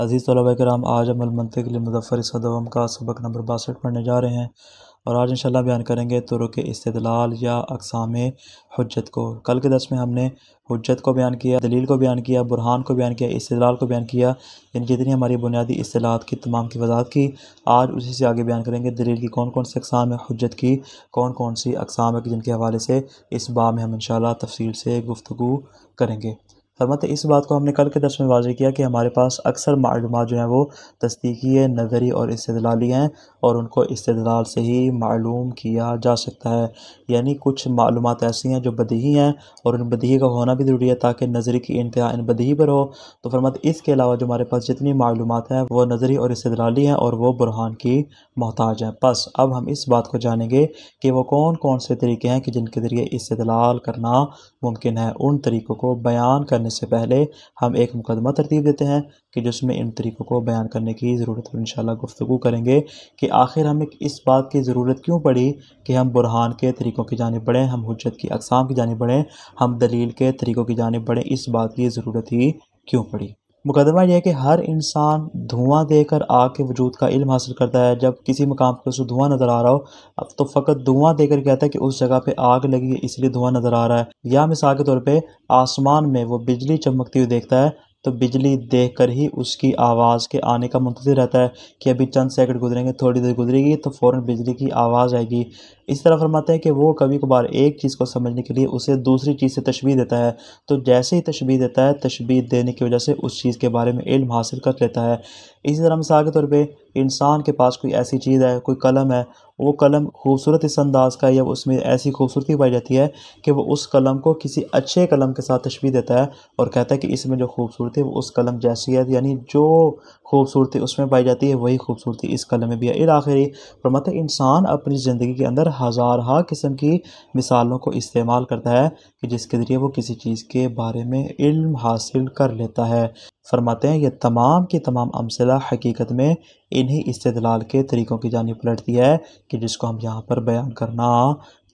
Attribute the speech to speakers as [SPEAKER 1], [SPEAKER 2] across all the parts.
[SPEAKER 1] अज़ीज़ कराम आज अमल मनते के लिए मुजफ़र सदम का सबक नंबर बासठ पढ़ने जा रहे हैं और आज इंशाल्लाह बयान करेंगे तुरुक तो इस्तलाल या अकसाम हजत को कल के दस में हमने हजत को बयान किया दलील को बयान किया बुरहान को बयान किया इस्तलाल को बयान किया यानी जितनी हमारी बुनियादी असलाहत की तमाम की वजाहत की आज उसी से आगे बयान करेंगे दलील की कौन कौन सी अकसाम है हजत की कौन कौन सी अकसाम है जिनके हवाले से इस बा में हम इन तफसील से गुफ्तु करेंगे फरमाते इस बात को हमने कल के दस में वाजे किया कि हमारे पास अक्सर मालूम जो हैं वो तस्दीकी है नज़री और इस्तलाली हैं और उनको इस्तलाल से ही मालूम किया जा सकता है यानी कुछ मालूम ऐसी हैं जो बदही हैं और उन बदही का होना भी ज़रूरी है ताकि नज़री की इंतहा इन बदही पर हो तो फरमाते इसके अलावा जो हमारे पास जितनी मालूम हैं वो नज़री और इस्तलाली हैं और वह बुरहान की मोहताज हैं बस अब हम इस बात को जानेंगे कि वो कौन कौन से तरीके हैं कि जिनके ज़रिए इस्तलाल करना मुमकिन है उन तरीक़ों को बयान करने जाने से पहले हम एक मुकदमा तरतीब देते हैं कि जिसमें इन तरीक़ों को बयान करने की ज़रूरत है इन गुफ्तु करेंगे कि आखिर हमें इस बात की ज़रूरत क्यों पड़ी कि हम बुरहान के तरीक़ों की जानब बढ़ें हम हजत की अकसाम की जानब बढ़ें हम दलील के तरीक़ों की जानब बढ़ें इस बात की ज़रूरत ही क्यों पड़ी मुकदमा यह है कि हर इंसान धुआं देकर आग के वजूद का इल्म हासिल करता है जब किसी मकाम पर उसे धुआं नज़र आ रहा हो अब तो फ़कत धुआं देकर कहता है कि उस जगह पे आग लगी है इसलिए धुआं नज़र आ रहा है या मिसाल के तौर पे आसमान में वो बिजली चमकती हुई देखता है तो बिजली देख कर ही उसकी आवाज़ के आने का मुंतजर रहता है कि अभी चंद सेकंड गुजरेंगे थोड़ी देर गुजरेगी तो फ़ौर बिजली की आवाज़ आएगी इस तरह फरमाते हैं कि वो कभी कभार एक चीज़ को समझने के लिए उसे दूसरी चीज़ से तशबी देता है तो जैसे ही तशबी देता है तशबी देने की वजह से उस चीज़ के बारे में इल्म हासिल कर लेता है इसी तरह मिसाल के तौर पर इंसान के पास कोई ऐसी चीज़ है कोई कलम है वो कलम खूबसूरत इस अंदाज का या उसमें ऐसी खूबसूरती पाई जाती है कि वो उस कलम को किसी अच्छे कलम के साथ तशबी देता है और कहता है कि इसमें जो खूबसूरती है वो उस कलम जैसी है यानी जो खूबसूरती उसमें पाई जाती है वही खूबसूरती इस कलम में भी है आखिरी पर मतलब इंसान अपनी ज़िंदगी के अंदर हज़ारहा किस्म की मिसालों को इस्तेमाल करता है कि जिसके ज़रिए वो किसी चीज़ के बारे में इल्म हासिल कर लेता है फरमाते हैं ये तमाम की तमाम अमसला हकीकत में इन्हीं इस्तलाल के तरीक़ों की जानी पलटती है कि जिसको हम यहाँ पर बयान करना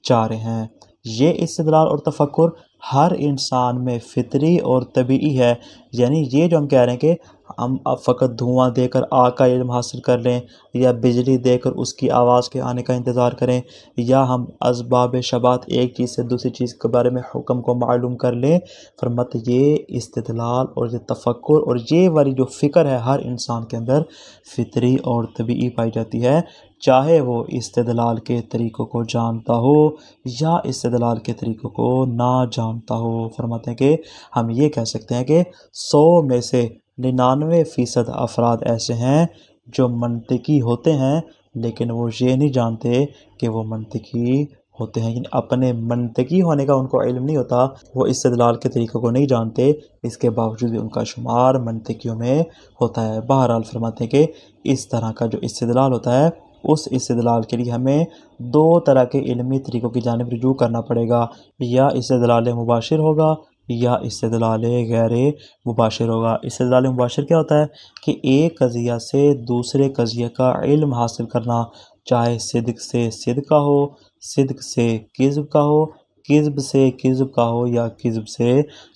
[SPEAKER 1] चाह रहे हैं ये इस्तलाल और तफक्र हर इंसान में फितरी और तबी है यानी ये जो हम कह रहे हैं कि हम अब फ़कत धुआँ देकर आग का इल्म हासिल कर लें या बिजली देकर उसकी आवाज़ के आने का इंतज़ार करें या हम इसबाब शबात एक चीज़ से दूसरी चीज़ के बारे में हुक्म को मालूम कर लें फरमत ये इस्तलाल और ये तफक्र और ये वाली जो फ़िक्र है हर इंसान के अंदर फितरी और तबी पाई जाती है चाहे वो इस्तलाल के तरीक़ों को जानता हो या इस्तलाल के तरीक़ों को ना जान इमाम फरमाते हैं कि हम ये कह सकते हैं कि सौ में से निन्यानवे फ़ीसद अफराद ऐसे हैं जो मनतकी होते हैं लेकिन वो ये नहीं जानते कि वो मनतकी होते हैं यानी अपने मनतकी होने का उनको इल्म नहीं होता वो इस दलाल के तरीक़ों को नहीं जानते इसके बावजूद भी उनका शुमार मनतकीियों में होता है बहरहाल फरमाते हैं कि इस तरह का जो इस्तलाल होता है उस इस्तलाल के लिए हमें दो तरह के इलमी तरीक़ों की जानब रजू करना पड़ेगा या इस्तलाल मुबाशर होगा या इस्तलाल गैर मुबाशर होगा इस्तलाल मुबाशर क्या होता है कि एक कज़िया से दूसरे कज़िया का इल्म हासिल करना चाहे सिदक से सिद का हो सिदक से किस्ब का हो किज्ब से किज्ब का हो या किज्ब से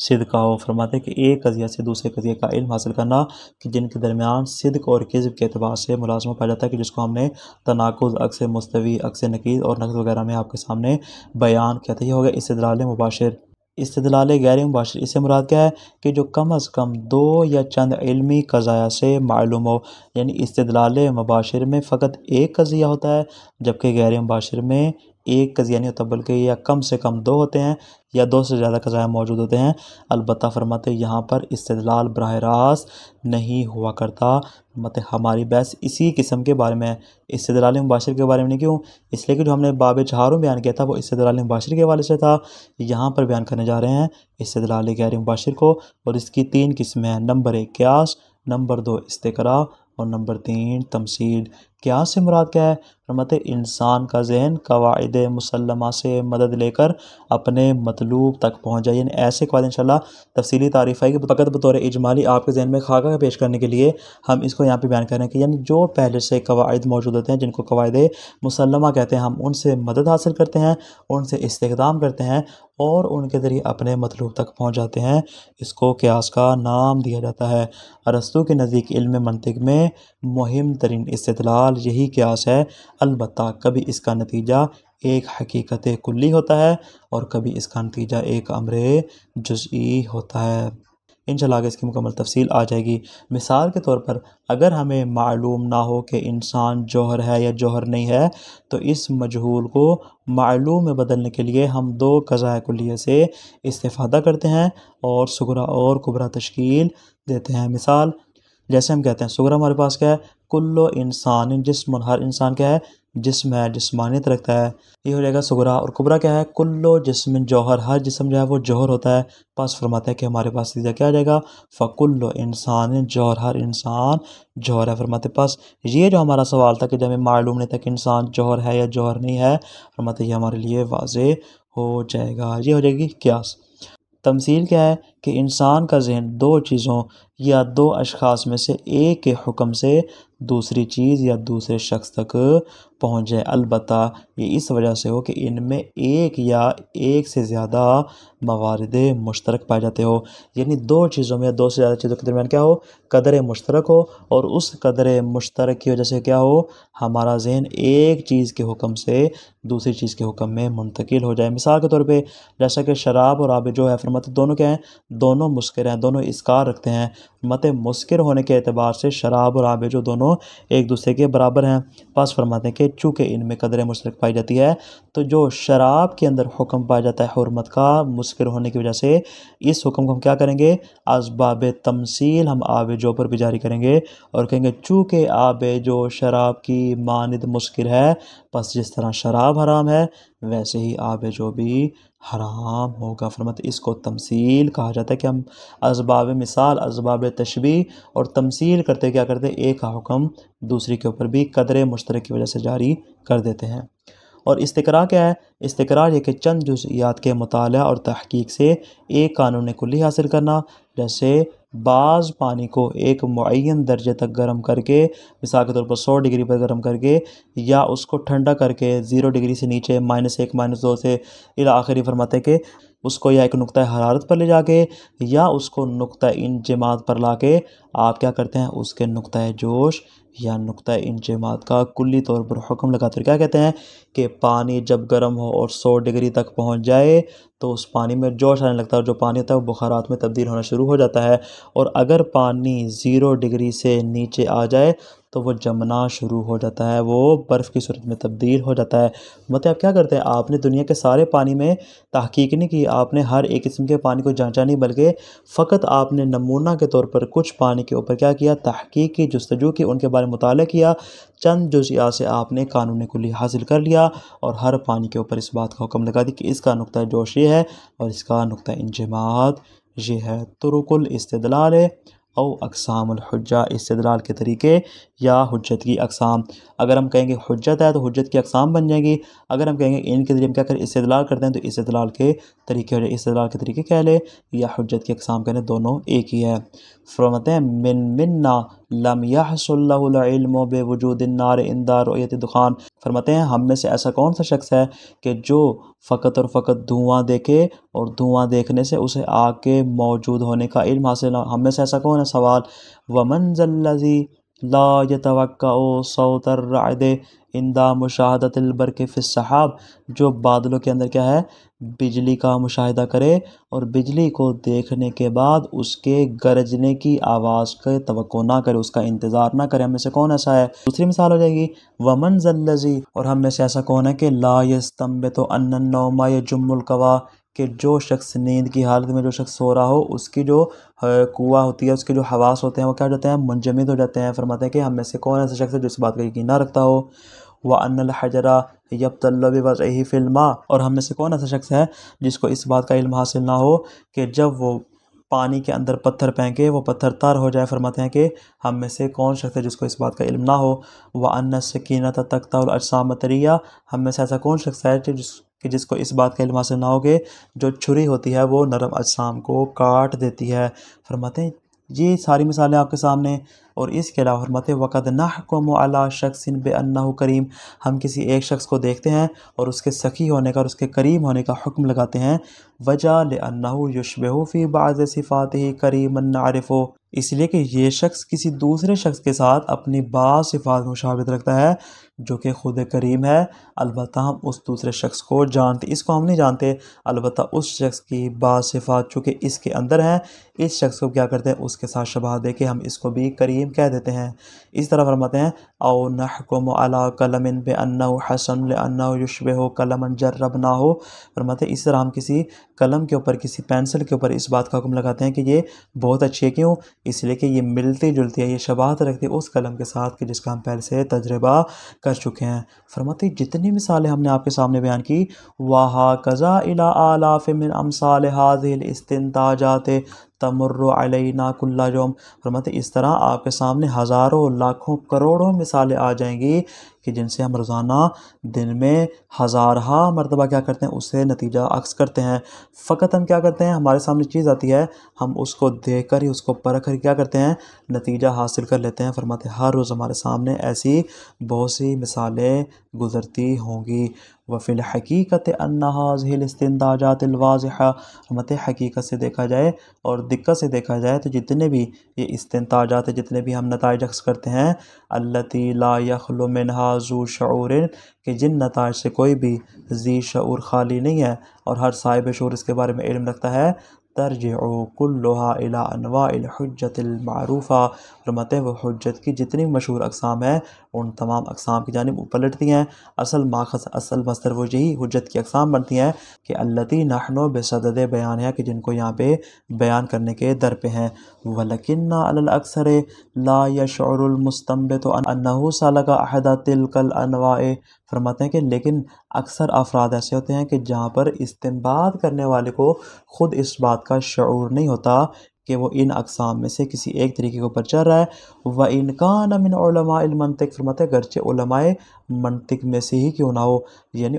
[SPEAKER 1] सिद्ध का हो फरमाते हैं कि एक कजिया से दूसरे कजिए का इल्म हासिल करना कि जिनके दरमियान सिद्क और किज्ब के अतबार से मुलाजमत पाया जाता है कि जिसको हमने तनाकुज अक्स मुस्तवी अक्स नकीद और नकद वगैरह में आपके सामने बयान कहते ही हो गया इसदलाल मुबाशर इस्तलाल गैर मुबाशिर इससे मुराद क्या है कि जो कम अज़ कम दो या चंद इलमी कज़ाया से मालूम हो यानी इसदलाल मुबाशिर में फ़कत एक कज़िया होता है जबकि गैर मुबाशर में एक कज़िया नहीं होता बल्कि या कम से कम दो होते हैं या दो से ज़्यादा कज़ाया मौजूद होते हैं अलबत् फरमाते यहाँ पर इस्तलाल बरह रास्त नहीं हुआ करता मत हमारी बहस इसी किस्म के बारे में है इस्तलाल मुबाशर के बारे में नहीं क्यों इसलिए कि जो हमने बाब चारों बयान किया था वो इस्तलाल मुबाशर के हवाले से था यहाँ पर बयान करने जा रहे हैं इस्तलाल गैर मुबाशर को और इसकी तीन किस्में हैं नंबर एक क्यास नंबर दो इस्तेकरा और नंबर तीन तमसील क्यास से मुराद क्या है फरमाते इंसान का जहन कवायद मुसलमा से मदद लेकर अपने मतलूब तक पहुँच जाए यानी ऐसे कवाद इन तफसीली तारीफ़ आई कि फ़कत बतौर इजमाली आपके जहन में खाका पेश करने के लिए हम इसको यहाँ पर बयान करें कि यानी जो पहले से कवायद मौजूद होते हैं जिनको कवायद मुसलमा कहते हैं हम उनसे मदद हासिल करते हैं उनसे इस्तेदाम करते हैं और उनके ज़रिए अपने मतलूब तक पहुँच जाते हैं इसको क्यास का नाम दिया जाता है अरस्तु के नज़दीक इल्म मनतिक में मुहिम तरीन इस्तलाह फ़िलहाल यही क्यास है अलबत् कभी इसका नतीजा एक हकीकत कुल्ली होता है और कभी इसका नतीजा एक अमर जज़ी होता है इन शाला इसकी मुकम्मल तफसील आ जाएगी मिसाल के तौर पर अगर हमें मालूम ना हो कि इंसान जौहर है या जौहर नहीं है तो इस मजहूल को मालूम में बदलने के लिए हम दो कज़ाए कुल्ली से इस्तः करते हैं और सगरा और कुबरा तश्कील देते हैं मिसाल जैसे हम कहते हैं सुगर हमारे पास क्या है कुल्लो इंसान जिसम हर इंसान क्या है जिसम है जिसमानियत रखता है ये हो जाएगा सगरा और कुबरा क्या है कुल्लो जिसम जौहर हर जिसम जो है वो जौहर होता है पास फरमाते है कि हमारे पास सीधा क्या आ जाएगा फ़कुल्लो इंसान जौहर हर इंसान जौहर है फरमाते पास ये जो हमारा सवाल था कि जब हमें मालूम नहीं था कि इंसान जौहर है या जौहर नहीं है फरमाते ये हमारे लिए वाज हो जाएगा ये हो जाएगी क्यास तमसील क्या है कि इंसान का जहन दो चीज़ों या दो अशखास में से एक के हुक्म से दूसरी चीज़ या दूसरे शख्स तक पहुँच जाए अलबत् ये इस वजह से हो कि इनमें एक या एक से ज़्यादा मवारद मुश्तरक पाए जाते हो यानी दो चीज़ों में या दो से ज़्यादा चीज़ों के दरमियान क्या हो कदर मुश्तरक हो और उस कदर मुश्तरक की वजह से क्या हो हमारा जहन एक चीज़ के हुक्म से दूसरी चीज़ के हुक्म में मुंतकिल हो जाए मिसाल के तौर पर जैसा कि शराब और आब जो है फरमत मतलब दोनों क्या हैं दोनों मुस्कर हैं दोनों इसकार रखते हैं मत मुस्कर होने के अतबार से शराब और आबे जो दोनों एक दूसरे के बराबर हैं पास फरमाते हैं कि चूँकि इनमें कदर मुशरक पाई जाती है तो जो शराब के अंदर हुक्म पाया जाता है हरमत का मुस्कर होने की वजह से इस हुक्म को हम क्या करेंगे असबाब तमसील हम आब जो पर भी जारी करेंगे और कहेंगे चूँकि आब जो शराब की मानद मुस्कर है बस जिस तरह शराब हराम है वैसे ही आब जो भी हराम होगा फरमत इसको तमसील कहा जाता है कि हम इसबाब मिसाल इसबाब तशबी और तमसील करते क्या करते एक हुक्म दूसरे के ऊपर भी कदर मुश्तर की वजह से जारी कर देते हैं और इस्तरा क्या है इस्तरा यह कि चंद जजियात के मताल और तहकीक से एक कानून कुल्ली हासिल करना जैसे बाज़ पानी को एक मुन दर्जे तक गर्म करके मिसाल के तौर पर सौ डिग्री पर गर्म करके या उसको ठंडा करके ज़ीरो डिग्री से नीचे माइनस एक माइनस दो से इला आखिरी फरमाते के उसको या एक नुक़ हरारत पर ले जाके या उसको नुक़ जमात पर ला के आप क्या करते हैं उसके नुक़ जोश या नुक़ इंजमात का कुल्ली तौर पर हुक्म लगाते हैं क्या कहते हैं कि पानी जब गर्म हो और सौ डिग्री तक पहुँच जाए तो उस पानी में जोश आने लगता है और जो पानी होता है वो बुखारात में तब्दील होना शुरू हो जाता है और अगर पानी ज़ीरो डिग्री से नीचे आ जाए तो वो जमना शुरू हो जाता है वो बर्फ़ की सूरत में तब्दील हो जाता है मतलब आप क्या करते हैं आपने दुनिया के सारे पानी में तहकीक नहीं की आपने हर एक किस्म के पानी को जांचा नहीं बल्कि फ़कत आपने नमूना के तौर पर कुछ पानी के ऊपर क्या किया तहकीक की जस्तजू की उनके बारे में मुताल किया चंद जुजिया से आपने कानून कुली हासिल कर लिया और हर पानी के ऊपर इस बात का हुक्म लगा दी कि इसका नुकता जोश ये है और इसका नुकता इंजमात ये है तुरुकुल इस्तलाल और अकसामजा इस्तलाल के तरीके या हजत की अकसाम अगर हम कहेंगे हजत है तो हजत की अकसाम बन जाएगी अगर हम कहेंगे इनके जरिए हम क्या करें इस्तलाल करते हैं तो इस्तलाल के तरीके हो जाए इस्तलाल के तरीके कह लें या हजत की अकसाम कह लें दोनों एक ही है फरमाते हैं मिन मिन्ना लम बे वजूद नार रोयत दुखान फरमाते हैं हम में से ऐसा कौन सा शख्स है कि जो फ़कत और फ़कत धुआँ देखे और धुआँ देखने से उसे आग के मौजूद होने का इल्म हासिल ना हम में से ऐसा कौन है सवाल मंजल्लि ला तो सौतर इंदा मुशाहदतबर के फ़िसहाब जो बादलों के अंदर क्या है बिजली का मुशाहिदा करें और बिजली को देखने के बाद उसके गरजने की आवाज़ के तो ना करें उसका इंतज़ार ना करें हमें से कौन ऐसा है दूसरी मिसाल हो जाएगी वमन जल्लजी और हम में से ऐसा कौन है कि ला स्तंभ तो अन्नमा क़वा कि जो शख्स नींद की हालत में जो शख्स सो रहा हो उसकी जो कुआ होती है उसके जो हवास होते हैं वो क्या हो जाते हैं मुंजमद हो जाते हैं फरमाते हैं कि हम में से कौन ऐसा शख्स है जो इस बात का यकीन ना रखता हो व अनल हजरा यब तल्लबी फिल्मा और हम में से कौन ऐसा शख्स है जिसको इस बात का इल्म हासिल ना हो कि जब वो पानी के अंदर पत्थर फेंके वो पत्थर तार हो जाए फरमाते हैं कि हम में से कौन शख्स है जिसको इस बात का इल्म ना हो वह अन सकीन तख्तासाम तरिया हम में से ऐसा कौन शख्स है जिस कि जिसको इस बात का इल्म हासिल ना हो कि जो छुरी होती है वो नरम अजसाम को काट देती है फरमाते हैं ये सारी मिसालें आपके सामने और इसके अलावा हरमत वक़द नाहकम अला शख्सिन बन्ना करीम हम किसी एक शख्स को देखते हैं और उसके सखी होने का और उसके करीम होने का हुक्म लगाते हैं वजह लन्ना युशबहफ़ी बाज़ सिफ़ात ही करीम नारफ़ो इसलिए कि ये शख्स किसी दूसरे शख्स के साथ अपनी बाज़ सिफ़ात रखता है जो कि खुद करीम है अलबत् हम उस दूसरे शख्स को जानते इसको हम नहीं जानते अलबत् उस शख्स की बासिफ़ात चूँकि इसके अंदर हैं इस शख्स को क्या करते हैं उसके साथ शबा दे के हम इसको भी करीम कह देते हैं इस तरह फरमाते हैं और नहकुम अला कलमिन बन्ना हसन अन्ना युशब हो कलमन जर्रब ना हो फरमाते इस तरह हम किसी कलम के ऊपर किसी पेंसिल के ऊपर इस बात का हुक्म लगाते हैं कि ये बहुत अच्छे क्यों इसलिए कि ये मिलते जुलते हैं ये शबात रखते हैं उस कलम के साथ कि जिसका हम पहले से तजर्बा कर चुके हैं फरमाते जितनी मिसालें हमने आपके सामने बयान की वाह कज़ा अला आलाफ़ मिन अमसाल हाजिल इस्ताजात तमर्रना जोम फरमाते इस तरह आपके सामने हज़ारों लाखों करोड़ों मिसालें आ जाएंगी कि जिनसे हम रोज़ाना दिन में हज़ारहा मरतबा क्या करते हैं उससे नतीजा अक्स करते हैं फ़कत हम क्या करते हैं हमारे सामने चीज़ आती है हम उसको देख कर ही उसको परख कर क्या करते हैं नतीजा हासिल कर लेते हैं फरमाते हर रोज़ हमारे सामने ऐसी बहुत सी मिसालें गुज़रती होंगी वफ़िल हकीकत अन्नाजस्तंदाजातवाज़ा मत हकीकत से देखा जाए और दिक्कत से देखा जाए तो जितने भी ये इस्ताजात जितने भी हम नतज अक्स करते हैं अल्लती ला यखलमनहाजू शूर जिन नतज से कोई भी जी शूर खाली नहीं है और हर साहिब शूर इसके बारे में इल्म रखता है तर्ज कुल्लहा इला अनवाजतमारूफ़ा और मतब हजत की जितनी मशहूर अकसाम हैं उन तमाम अकसाम की जानब पलटती हैं असल माखज असल मसर वो यही हजत की अकसाम बनती हैं कि अल्लती नहनो बेसद बयान है कि जिनको यहाँ पे बयान करने के दर पर हैं वलकिन अक्सर ला यशरमस्तम्ब तो अनहू सल का अहदा तिलकल अनवा फरमाते हैं कि लेकिन अक्सर अफराद ऐसे होते हैं कि जहाँ पर इस्तेमाल करने वाले को ख़ुद इस बात का शूर नहीं होता कि वो इन अकसाम में से किसी एक तरीके के ऊपर चल रहा है व इनका मनतिक फरमाते गरचे उलमाए मनतिक में से ही क्यों ना हो यानी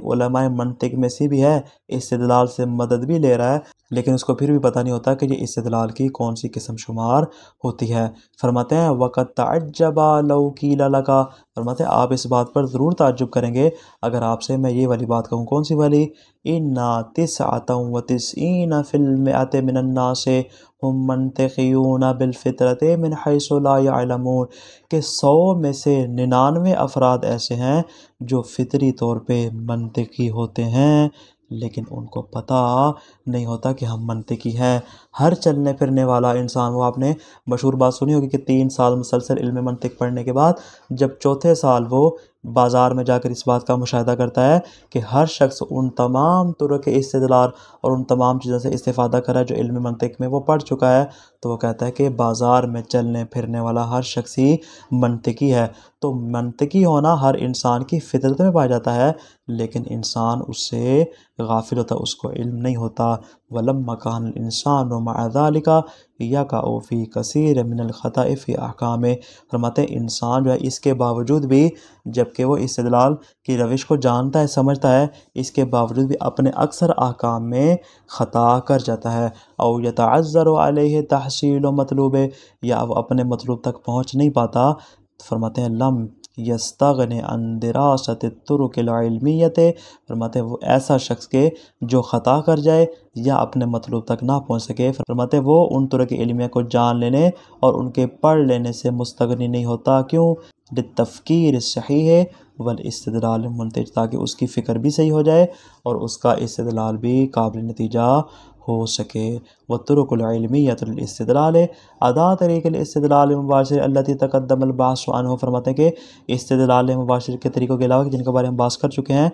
[SPEAKER 1] मनतिक में से भी है इस दलाल से मदद भी ले रहा है लेकिन उसको फिर भी पता नहीं होता कि ये इस्तलाल की कौन सी किस्म शुमार होती है फरमाते हैं वक़्त तजबा लऊ लगा फरमाते हैं आप इस बात पर ज़रूर तजुब करेंगे अगर आपसे मैं ये वाली बात कहूँ कौन सी वाली इन ना तिस आता हूँ व तिस इन फिल्म आते मिनन्ना से हम मनतून बिलफ़ितरत मिन हैसलामून के सौ में से निन्यानवे अफराद ऐसे हैं जो फ़ितरी तौर पर मनतकी होते हैं लेकिन उनको पता नहीं होता कि हम मनतिकी हैं हर चलने फिरने वाला इंसान वो आपने मशहूर बात सुनी होगी कि तीन साल मुसलसल इल्म मनतिक पढ़ने के बाद जब चौथे साल वो बाज़ार में जाकर इस बात का मुशाह करता है कि हर शख्स उन तमाम के इस्तलार और उन तमाम चीज़ों से इस्ता करा जो इल्म मनतक में वो पढ़ चुका है तो वो कहता है कि बाज़ार में चलने फिरने वाला हर शख्स ही मनतकी है तो मनतकी होना हर इंसान की फितरत में पाया जाता है लेकिन इंसान उससे गाफिल होता उसको इल्म नहीं होता वलम मकान इंसान व मादालिका का ओफ़ी कसर मिनल फ़ी अहकाम फरमाते इंसान जो है इसके बावजूद भी जबकि वो इस्तलाल की रविश को जानता है समझता है इसके बावजूद भी अपने अक्सर अहकाम में ख़ता कर जाता है और यह तज़र वाल तहसील मतलूब या वो अपने मतलूब तक पहुँच नहीं पाता फरमाते हैं लम यस्तगन अन दरासत तुरुकलमियत फरमाते वो ऐसा शख्स के जो ख़ता कर जाए या अपने मतलब तक ना पहुँच सके फरमाते वो उन तुरक इलमिया को जान लेने और उनके पढ़ लेने से मुस्तगनी नहीं होता क्यों तफ़कीर सही है वल इस्तलाल मुंतज ताकि उसकी फ़िक्र भी सही हो जाए और उसका इस्तलाल भी काबिल नतीजा हो सके व तुरकलमीतलाल अदा तरीक़लाल मुबाशर अल्लाह तकदमबासन फरमाते हैं कि इसदलाल मुबाशर के तरीक़ों के अलावा जिनके बारे में बात कर चुके हैं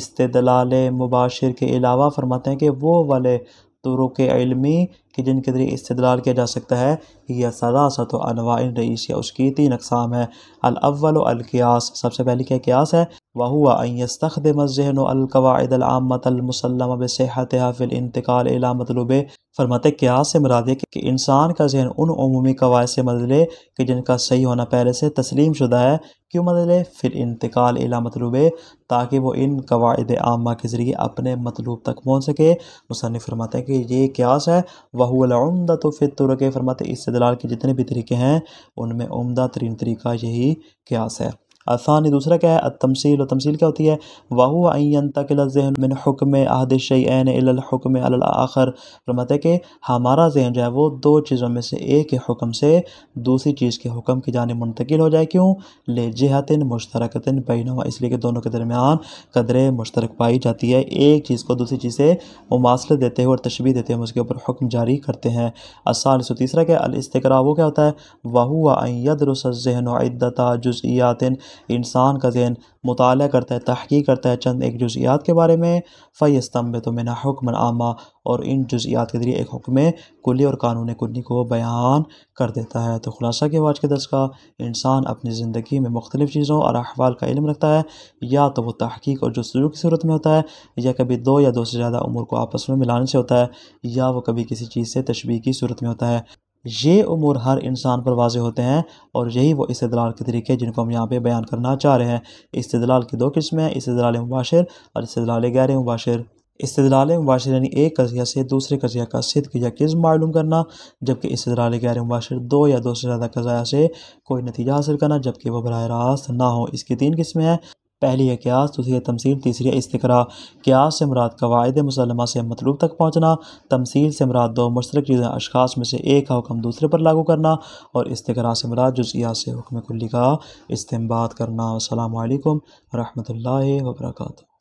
[SPEAKER 1] इस्तलाल मुबाशर के अलावा फरमाते हैं कि वो वाले तुरुक इलमी कि जिनके ज़रिए इस्तदलाल किया जा सकता है यह सलासत अनवाइन या उसकी तीन अकसाम है अलअल अलकियास सबसे पहली क्या क्यास है वहुआ यस्तखदम जहन अलकवादमतमसलम बसहत हाफिल इंतकाल अला मतलब फरमत क्या से मराद कि इंसान का जहन उन अमूमी कवायद से मदले कि जिनका सही होना पहले से तस्लीम शुदा है क्यों मदले फिर इंतकाल अला मतलब ताकि वह इन कवायद आमा के ज़रिए अपने मतलूब तक पहुँच सके मुसन फरमाते हैं कि ये क्यास है वहुलमदा तो फिर तुरक फरमाते इस दलाल के जितने भी तरीके हैं उनमें उमदा तरीन तरीका यही क्यास है आसान है दूसरा क्या है तमसील और तमसील क्या होती है वाहू आइन तक जहन मिन हुक्म अहद शैन हुक्म आखर फरमाते हैं कि हमारा जहन जो है वो दो चीज़ों में से एक के हुक्म से दूसरी चीज़ के हुक्म की जानब मुंतकिल हो जाए क्यों ले जहतिन मुश्तरकतिन बैन हुआ इसलिए कि दोनों के दरमियान कदर मुश्तरक पाई जाती है एक चीज़ को दूसरी चीज़ से मुमासलत देते हुए और तशबी देते हुए उसके ऊपर हुक्म जारी करते हैं असल सो तीसरा क्या अलस्तरा वो क्या होता है वाहू आयद जहन अद्दता जुज़ियातिन इंसान का जहन मुताल करता है तहकीक करता है चंद एक जुजियात के बारे में फ़ैस्तम्भ तो मेना हुक्म आमा और इन जुजियात के ज़रिए एक हुक्म कुली और कानून कुली को बयान कर देता है तो खुलासा के वाज के दस का इंसान अपनी ज़िंदगी में मुख्तलिफ़ चीज़ों और अहवाल का इलम रखता है या तो वह तहकीक और जस्तजू की सूरत में होता है या कभी दो या दो से ज़्यादा उमूर को आपस में मिलाने से होता है या वह कभी किसी चीज़ से तशबी की सूरत में होता है ये उमूर हर इंसान पर वाज होते हैं और यही वो इस्तलाल के तरीके जिनको हम यहाँ पे बयान करना चाह रहे हैं इस्तलाल की दो किस्में हैं इस्तलाल मुबाशिर और इस्तलाल गैर मुबाशिर इस्तलाल मुबाशिर यानी एक कजिया से दूसरे कजिया का सिद्ध या किस्म मालूम करना जबकि इस्तलाल गैर मुबाशिर दो या दो से ज़्यादा कजाया से कोई नतीजा हासिल करना जबकि वह बरह रास्त ना हो इसकी तीन किस्में हैं पहली है क्यास दूसरी है तमसील तीसरी है इस्तरा क्यास से मुराद कवायद मुसलमा से मतलूब तक पहुँचना तमसील से मुराद दो मशरक चीज़ें अशखास में से एक का हुक्म दूसरे पर लागू करना और इस्तरा से मुराद जुजिया से हुक्म कुल्ली का इस्तेमाल करना असल वरहमल वर्का